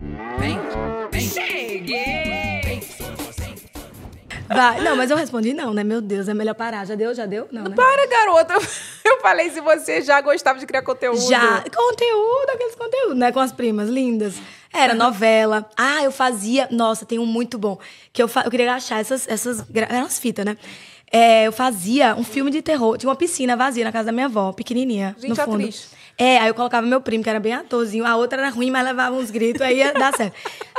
Vem, vem. Cheguei! Vem, vem. Vai. Não, mas eu respondi não, né? Meu Deus, é melhor parar. Já deu? Já deu? Não, né? Para, garota. Eu falei se você já gostava de criar conteúdo. Já. Conteúdo, aqueles conteúdos, né? Com as primas lindas. Era novela. Ah, eu fazia... Nossa, tem um muito bom. Que eu, fa... eu queria achar essas... essas... Eram as fitas, né? É, eu fazia um filme de terror. Tinha uma piscina vazia na casa da minha avó, pequenininha. Gente, no fundo. atriz. É, aí eu colocava meu primo, que era bem atorzinho. A outra era ruim, mas levava uns gritos, aí ia dar certo.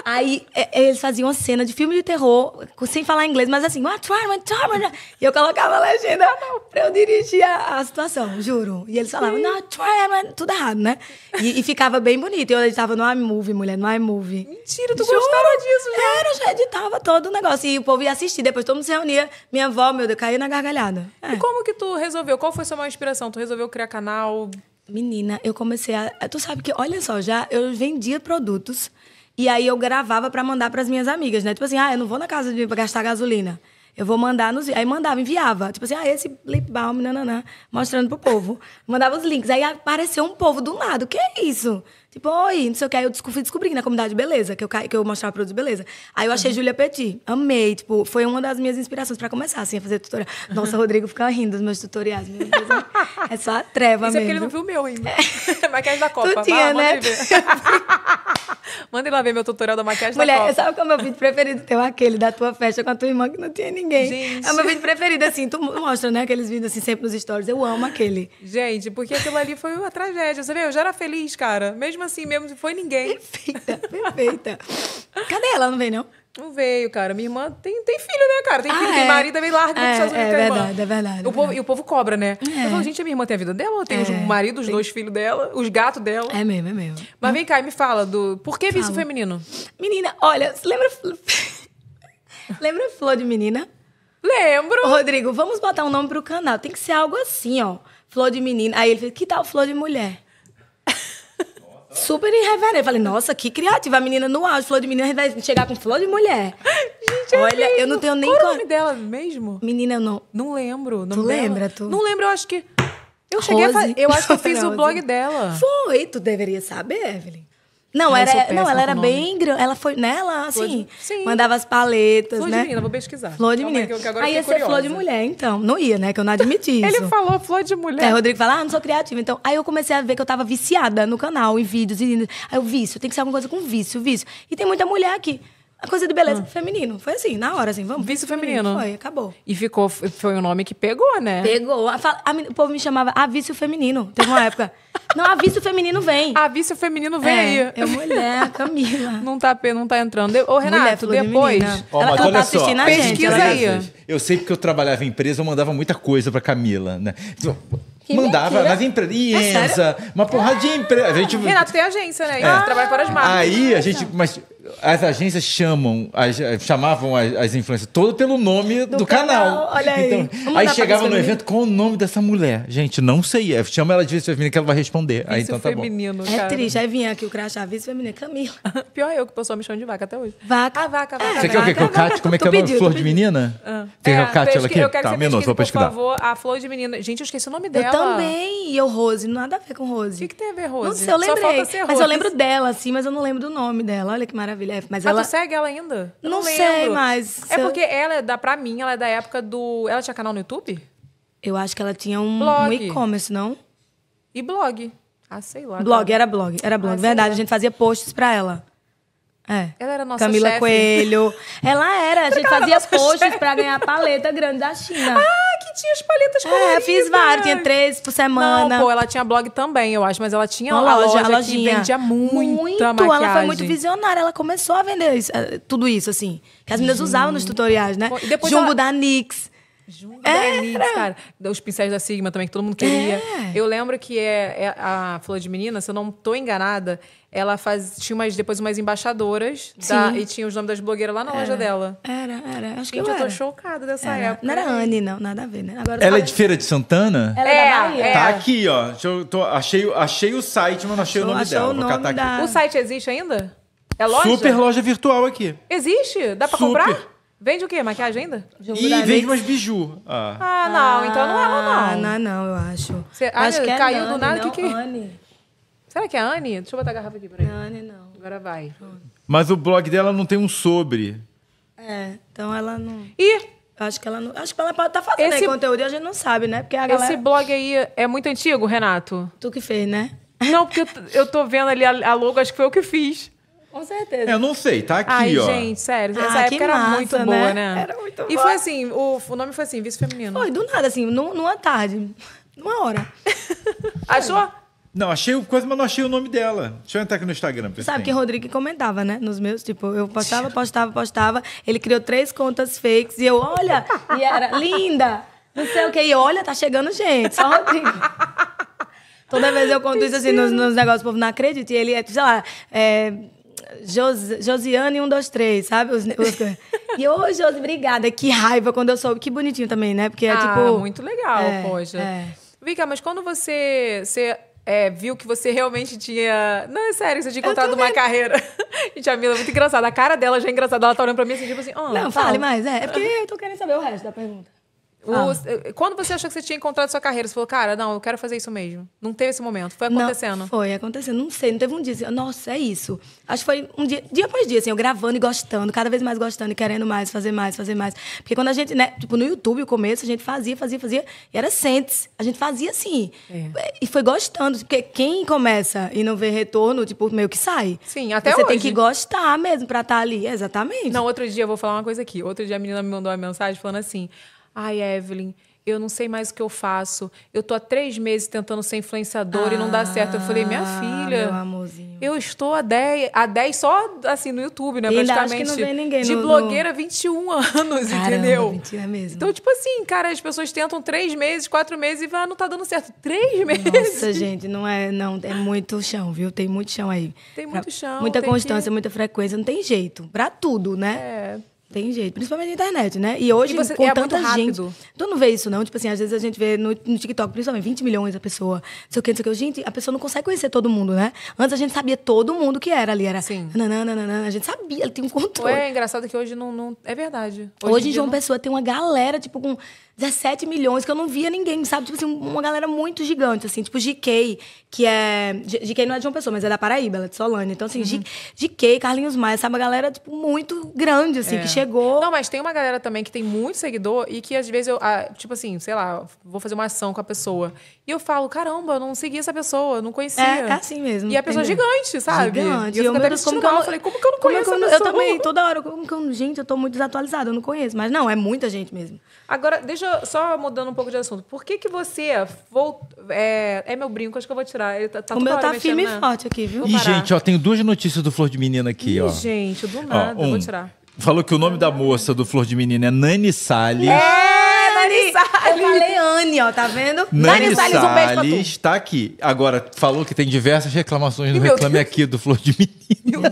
Aí é, é, eles faziam uma cena de filme de terror, sem falar inglês, mas assim, what trauma, E eu colocava a legenda pra eu dirigir a, a situação, juro. E eles falavam, não, trauma, tudo errado, né? E, e, ficava bem bonito. E eu editava no iMovie, mulher, no iMovie. Mentira, tu juro, gostava disso, já? Era, já editava todo o negócio. E o povo ia assistir, depois todo mundo se reunia. Minha avó, meu Deus, caí na gargalhada. É. E como que tu resolveu? Qual foi a sua maior inspiração? Tu resolveu criar canal? Menina, eu comecei a. Tu sabe que, olha só, já eu vendia produtos e aí eu gravava para mandar para as minhas amigas, né? Tipo assim, ah, eu não vou na casa de pra gastar gasolina. Eu vou mandar nos. Aí mandava, enviava. Tipo assim, ah, esse lip balm, nananã, mostrando pro povo. Mandava os links. Aí apareceu um povo do nada. O que é isso? Tipo, oi, não sei o que. Aí eu fui descobrindo na comunidade beleza, que eu, que eu mostrava produtos de beleza. Aí eu achei uhum. Julia Petit. Amei. Tipo, foi uma das minhas inspirações pra começar, assim, a fazer tutorial. Nossa, o Rodrigo fica rindo dos meus tutoriais. Meu Deus, é só a treva isso mesmo. Isso é porque ele não viu o meu ainda. É. Maquiagem da Copa. Tu tinha, Vai, né? Mandei lá ver meu tutorial da maquiagem Mulher, da Copa. sabe qual é o meu vídeo preferido? Teu aquele da tua festa com a tua irmã que não tinha ninguém. Gente. É o meu vídeo preferido, assim. Tu mostra, né? Aqueles vídeos, assim, sempre nos stories. Eu amo aquele. Gente, porque aquilo ali foi uma tragédia. Você vê, eu já era feliz, cara. Mesmo assim, mesmo foi ninguém. Perfeita, perfeita. Cadê ela? Não vem, não? Não veio, cara. Minha irmã tem, tem filho, né, cara? Tem ah, filho, é. tem marido, é, Estados largo É, é verdade, é verdade. O povo, é. e o povo cobra, né? É. Eu falo, gente, a minha irmã tem a vida dela, tem é. os maridos, os tem... dois filhos dela, os gatos dela. É mesmo, é mesmo. Mas vem cá, me fala do. Por que vício feminino? Menina, olha, lembra. lembra Flor de Menina? Lembro. Rodrigo, vamos botar um nome pro canal. Tem que ser algo assim, ó. Flor de menina. Aí ele fez, que tal flor de mulher? super irreverente. Falei, nossa, que criativa. A menina no auge, flor de menina irreverente, chegar com flor de mulher. Gente, é Olha, é eu não tenho nem... Qual é o nome dela mesmo? Menina, eu não... Não lembro. Tu lembra, tu? Não lembro, eu acho que... Eu cheguei Rose. a fazer, Eu acho que eu fiz o blog dela. Foi, tu deveria saber, Evelyn. Não, era, não ela é era bem grande. Ela foi nela, né, assim, de, mandava as paletas, flor né? Flor de menina, vou pesquisar. Flor de menina. Então, Aí ia ser curiosa. flor de mulher, então. Não ia, né? Que eu não admiti Ele falou flor de mulher. Aí é, o Rodrigo fala, ah, não sou criativa. Então, aí eu comecei a ver que eu tava viciada no canal, em vídeos. E... Aí eu, vício, tem que ser alguma coisa com vício, vício. E tem muita mulher aqui a coisa de beleza hum. feminino. Foi assim, na hora, assim, vamos. Vício feminino. feminino. Foi, acabou. E ficou, foi um nome que pegou, né? Pegou. A, a, a, o povo me chamava a ah, vício feminino. Teve uma época. Não, a ah, vício feminino vem. A vício feminino vem é, aí. É mulher, Camila. não tá, não tá entrando. Ô, Renato, depois. De oh, ela, mas ela tá olha tá só, assistindo a pesquisa gente, aí. Eu sei porque eu trabalhava em empresa, eu mandava muita coisa pra Camila, né? Então, que mandava mentira. nas empresas. É Iensa, uma porrada de empresa. Renato tem agência, né? É. Ah, trabalha para as marcas. Aí a gente. Mas as agências chamam, as, chamavam as, as influências todo pelo nome do, do canal. canal. Olha aí. Então, aí chegava no evento com o nome dessa mulher. Gente, não sei. É, chama ela de vice feminina que ela vai responder. aí, então tá feminino, bom. É cara. É triste. Aí vinha aqui o crachá vice feminina, Camila. Pior eu que o pessoal me chama de vaca até hoje. Vaca. Ah, vaca, vaca. Você quer o quê? Que o Cate, como é que é o nome? Flor de menina? Ah. Tem o é, Cate ela aqui? Eu quero tá, minuto, vou pesquisar. Por favor, a Flor de menina. Gente, eu esqueci o nome dela. Eu também. E eu, Rose. Nada a ver com Rose. O que, que tem a ver, Rose? Não sei, eu lembrei. Mas eu lembro dela, assim, mas eu não lembro do nome dela. Olha que maravilha maravilha. É, mas ah, ela... tu segue ela ainda? Não, não sei, mas... É porque ela é da, pra mim, ela é da época do... Ela tinha canal no YouTube? Eu acho que ela tinha um, um e-commerce, não? E blog. Ah, sei lá. Blog, era blog, era blog. Ah, Verdade, a gente fazia posts pra ela. É. Ela era nossa Camila chefe. Coelho. Ela era, a gente fazia posts chefe. pra ganhar a paleta grande da China. Ah! tinha as palhetas é, coloridas. É, fiz várias, tinha três por semana. Não, pô, ela tinha blog também, eu acho, mas ela tinha uma loja, a lojinha. que vendia muito. muito, maquiagem. Ela foi muito visionária, ela começou a vender isso, eh, tudo isso, assim. Que as meninas hum. usavam nos tutoriais, né? E depois Jumbo ela... da NYX. Jumbo da é. NYX, cara. Os pincéis da Sigma também, que todo mundo queria. É. Eu lembro que é, é a Flor de Menina, se eu não tô enganada, ela faz, tinha umas, depois umas embaixadoras da, e tinha os nomes das blogueiras lá na era, loja dela. Era, era. Acho Gente, que eu, eu era. tô chocada dessa era. época. Não era Anne, não, nada a ver, né? Agora ela é de Feira de Santana? Ela é, é da Bahia. É. Tá aqui, ó. Eu tô, achei, achei o site, mas não achei o nome dela. O nome da... aqui. O site existe ainda? É loja? Super loja virtual aqui. Existe? Dá pra Super. comprar? Vende o quê? Maquiagem ainda? E vende umas biju. Ah. ah, não. Então não é ela, ah, não. Ah, é não, não, eu acho. Você, acho que é caiu Nani, do nada. O que, que... É? Anne. Será que é a Anne? Deixa eu botar a garrafa aqui pra ele. Não, Anne não. Agora vai. Mas o blog dela não tem um sobre. É, então ela não. E Acho que ela não, acho que ela pode estar tá fazendo esse, aí conteúdo e a gente não sabe, né? Porque a galera... Esse blog aí é muito antigo, Renato? Tu que fez, né? Não, porque eu, estou tô vendo ali a, logo, acho que foi eu que fiz. Com certeza. É, eu não sei, tá aqui, Ai, ó. Ai, gente, sério. Essa ah, época que era muito né? boa, né? Era muito boa. E foi assim, o, o nome foi assim, vice feminino. Foi, do nada, assim, numa tarde, numa hora. Achou? Não, achei o coisa, mas não achei o nome dela. Deixa eu entrar aqui no Instagram. Pra Sabe que o Rodrigo comentava, né? Nos meus, tipo, eu postava, postava, postava. Ele criou três contas fakes e eu, olha, e era linda, não sei o que. E olha, tá chegando gente, só Rodrigo. Toda vez eu conto isso assim nos, nos negócios, o povo não acredita. E ele é, sei lá, é, Jos, Josiane 123, sabe? Os, os, e ô, Josi, obrigada. Que raiva quando eu soube. Que bonitinho também, né? Porque é ah, tipo. Muito legal, é, poxa. É. Vika, mas quando você, você é, viu que você realmente tinha. Não, é sério, você tinha encontrado uma carreira. Gente, a Mila é muito engraçada. A cara dela já é engraçada. Ela tá olhando pra mim assim, tipo assim. Oh, não, fala. fale mais. É, é porque eu tô querendo saber o resto da pergunta. Ah. O, eh, quando você achou que você tinha encontrado sua carreira? Você falou, cara, não, eu quero fazer isso mesmo. Não teve esse momento. Foi acontecendo? Não, foi acontecendo. Não sei, não teve um dia assim, nossa, é isso. Acho que foi um dia, dia após dia, assim, eu gravando e gostando, cada vez mais gostando e querendo mais, fazer mais, fazer mais. Porque quando a gente, né, tipo, no YouTube, o começo, a gente fazia, fazia, fazia, e era sentes. A gente fazia assim. É. E foi gostando. Porque quem começa e não vê retorno, tipo, meio que sai. Sim, até Você hoje. tem que gostar mesmo pra estar tá ali. Exatamente. Não, outro dia, eu vou falar uma coisa aqui. Outro dia a menina me mandou uma mensagem falando assim: Ai, Evelyn, eu não sei mais o que eu faço. Eu tô há três meses tentando ser influenciadora ah, e não dá certo. Eu falei, minha ah, filha, eu estou há 10, há 10 só assim no YouTube, né? E praticamente. Acho que não vem ninguém, de no, blogueira, no... 21 anos, Caramba, entendeu? 21 é mesmo. Então, tipo assim, cara, as pessoas tentam três meses, quatro meses e vai, não tá dando certo. Três meses. Nossa, gente, não é, não, é muito chão, viu? Tem muito chão aí. Tem muito chão. Muita constância, que... muita frequência, não tem jeito. Pra tudo, né? É. Tem jeito, principalmente na internet, né? E hoje, e você, com é tanta gente. Tu então, não vê isso, não. Tipo assim, às vezes a gente vê no, no TikTok, principalmente 20 milhões a pessoa, não sei o que, não sei o que. Gente, a pessoa não consegue conhecer todo mundo, né? Antes a gente sabia todo mundo que era ali. Era Sim. Nananana, a gente sabia, tinha um controle. Ué, é engraçado que hoje não. não... É verdade. Hoje, hoje em João não... Pessoa tem uma galera, tipo, com 17 milhões, que eu não via ninguém, sabe? Tipo assim, uma galera muito gigante, assim, tipo GK, que é. GK não é de uma pessoa, mas é da Paraíba, ela é de Solane. Então, assim, uhum. GK, Carlinhos Maia, sabe? Uma galera, tipo, muito grande, assim, é. que chegou. Não, mas tem uma galera também que tem muito seguidor e que às vezes eu a, tipo assim, sei lá, vou fazer uma ação com a pessoa. E eu falo, caramba, eu não segui essa pessoa, eu não conhecia. É, é assim mesmo. E a pessoa é entendeu? é gigante, sabe? Gigante. E eu, eu, como eu, falei, como que eu não conheço eu, eu, também, toda hora, como que gente, eu tô muito desatualizada, eu não conheço. Mas não, é muita gente mesmo. Agora, deixa eu, só mudando um pouco de assunto. Por que que você voltou, é, é, meu brinco, acho que eu vou tirar. Ele tá, tá o meu tá firme e forte aqui, viu? E, gente, ó, tenho duas notícias do Flor de Menina aqui, Ih, ó. Gente, do nada, ó, um, vou tirar. Falou que o nome da moça do Flor de Menina é Nani Salles. É! Salles. Eu falei Anne, ó, tá vendo? Nani, Nani Salles, um beijo pra tu. está aqui. Agora, falou que tem diversas reclamações no Reclame Deus. Aqui do Flor de Menino.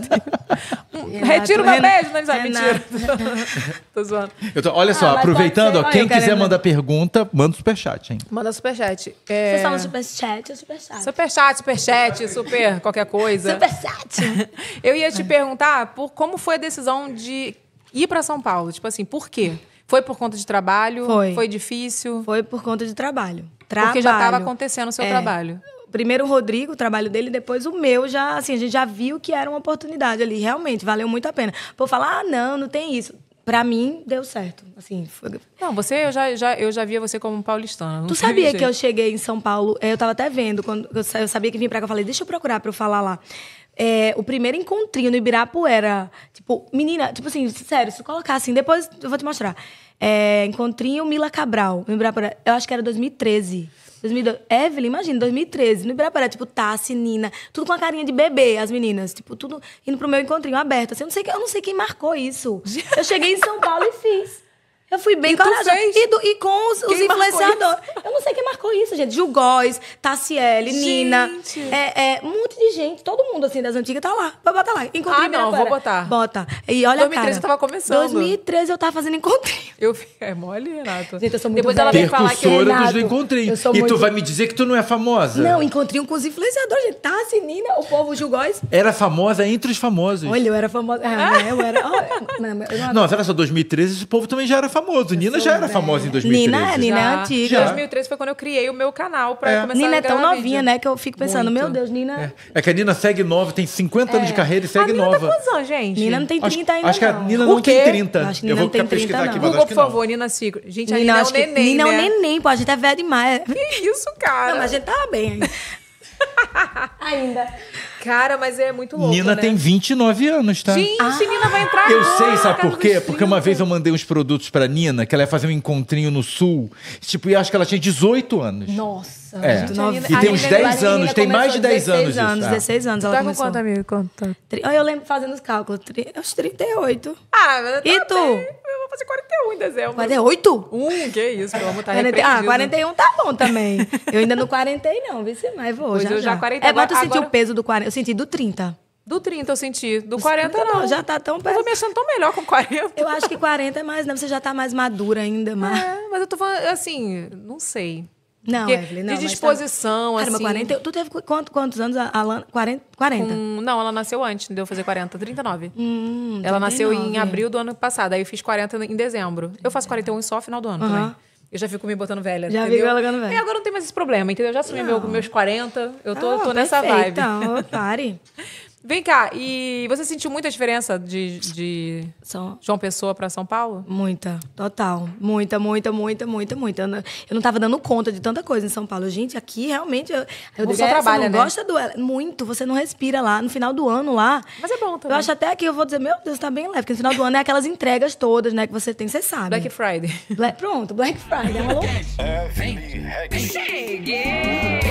Retiro meu beijo, Nani Salles. Mentira. tô zoando. Eu tô- olha só, Ah, aproveitando, ó, quem quiser mandar pergunta, manda superchat, hein? Manda superchat. É... Vocês falam superchat, é superchat. Superchat, superchat, super qualquer coisa. Superchat. Eu ia te perguntar por como foi a decisão de ir pra São Paulo. Tipo assim, por quê? Foi por conta de trabalho? Foi. Foi difícil? Foi por conta de trabalho. trabalho. Porque já estava acontecendo o seu é. trabalho. Primeiro o Rodrigo, o trabalho dele, depois o meu, já assim, a gente já viu que era uma oportunidade ali, realmente, valeu muito a pena. Por falar, ah, não, não tem isso para mim deu certo. Assim, foi... Não, você eu já, já, eu já via você como paulistana. Tu sabia que eu cheguei em São Paulo? É, eu tava até vendo quando eu sabia que vim para cá, eu falei, deixa eu procurar para eu falar lá. É, o primeiro encontrinho no Ibirapuera. Tipo, menina, tipo assim, sério, se colocar assim, depois eu vou te mostrar. É, encontrinho Mila Cabral, no Ibirapuera. Eu acho que era 2013. 2002. Evelyn, imagina, 2013, no Ibirapuera, tipo, Tassi, Nina, tudo com a carinha de bebê, as meninas, tipo, tudo indo pro meu encontrinho aberto. Assim, eu, não sei, eu não sei quem marcou isso. Eu cheguei em São Paulo e fiz. Eu fui bem corajosa. E, e com os, os influenciadores. Eu não sei quem marcou isso, gente. Gil Góes, Tassiele, Nina. É, é, um monte de gente. Todo mundo, assim, das antigas, tá lá. Vai botar lá. Encontrei ah, não, vou botar. Bota. E olha 2013 eu tava começando. 2013 eu tava fazendo encontrinho. Eu, é mole, Renato. Gente, eu sou muito Depois velha. ela vem falar que é dos encontrinhos. E muito... tu vai me dizer que tu não é famosa? Não, encontrinho com os influenciadores, gente. Tassi, Nina, o povo Gil Góes. Era famosa entre os famosos. Olha, eu era famosa. Ah, eu era... Oh, não, eu não, não, era só 2013, esse povo também já era famoso famoso. Nina já era velha. famosa em 2013. Nina, Nina é antiga. Em 2013 foi quando eu criei o meu canal pra é. começar Nina a é tão novinha, vídeo. né? Que eu fico pensando, Muito. meu Deus, Nina. É. é. que a Nina segue nova, tem 50 é. anos de carreira e segue a Nina tá nova. Tá quantos anos, gente? Nina não tem 30 acho, ainda. Acho que a Nina não tem 30. acho que Nina eu vou não tem 30. Aqui, não. Google, por favor, Nina Cicro. Gente, a Nina, Nina é um neném. Nina é um né? neném, pô. A gente é velha demais. Que isso, cara. Não, mas a gente tá bem. Ainda. Cara, mas é muito louco, Nina né? tem 29 anos, tá? Gente, ah, Nina vai entrar Eu agora, sei, sabe por quê? Porque uma vez eu mandei uns produtos pra Nina, que ela ia fazer um encontrinho no Sul. Tipo, e acho que ela tinha 18 anos. Nossa. É. Gente, e tem uns 10 anos, tem mais de 10 anos. 16 anos, isso, 16 anos. ela tá começou. com quanto, amigo? Quanto? Eu lembro fazendo os cálculos. Uns 38. Ah, mas E tu? Bem fazer 41 em dezembro. 48? Um, que isso, pelo amor tá 40, Ah, 41 tá bom também. Eu ainda não quarentei, não, viu? mais vou. Pois já, eu já, já É agora, bom tu o peso do 40. Eu senti do 30. Do 30 eu senti. Do 40, não. não. Já tá tão perto. Eu tô me achando tão melhor com 40. Eu acho que 40 é mais, né? Você já tá mais madura ainda, é, mas. É, mas eu tô falando, assim, não sei. Não, Porque Evelyn, não. De disposição, mas tá... Caramba, assim. 40, tu teve quantos, quantos anos, a Alana? 40? 40? Um, não, ela nasceu antes, deu fazer 40, 39. Hum, ela 39. nasceu em abril do ano passado, aí eu fiz 40 em dezembro. Eu faço 41 só final do ano uhum. também. Eu já fico me botando velha. Já entendeu? fico colocando velha. E agora não tem mais esse problema, entendeu? Eu já assumi não. meu, meus 40, eu tô, ah, tô nessa vibe. Então, pare. Vem cá, e você sentiu muita diferença de, de São... João Pessoa para São Paulo? Muita, total. Muita, muita, muita, muita, muita. Eu não, tava dando conta de tanta coisa em São Paulo. Gente, aqui realmente. Eu, eu só é, Você não né? gosta do. Muito, você não respira lá. No final do ano lá. Mas é bom também. Eu acho até que eu vou dizer, meu Deus, tá bem leve, porque no final do ano é aquelas entregas todas, né, que você tem, você sabe. Black Friday. pronto, Black Friday. É uma loucura. Cheguei!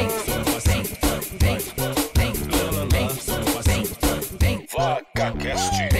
VacaCast.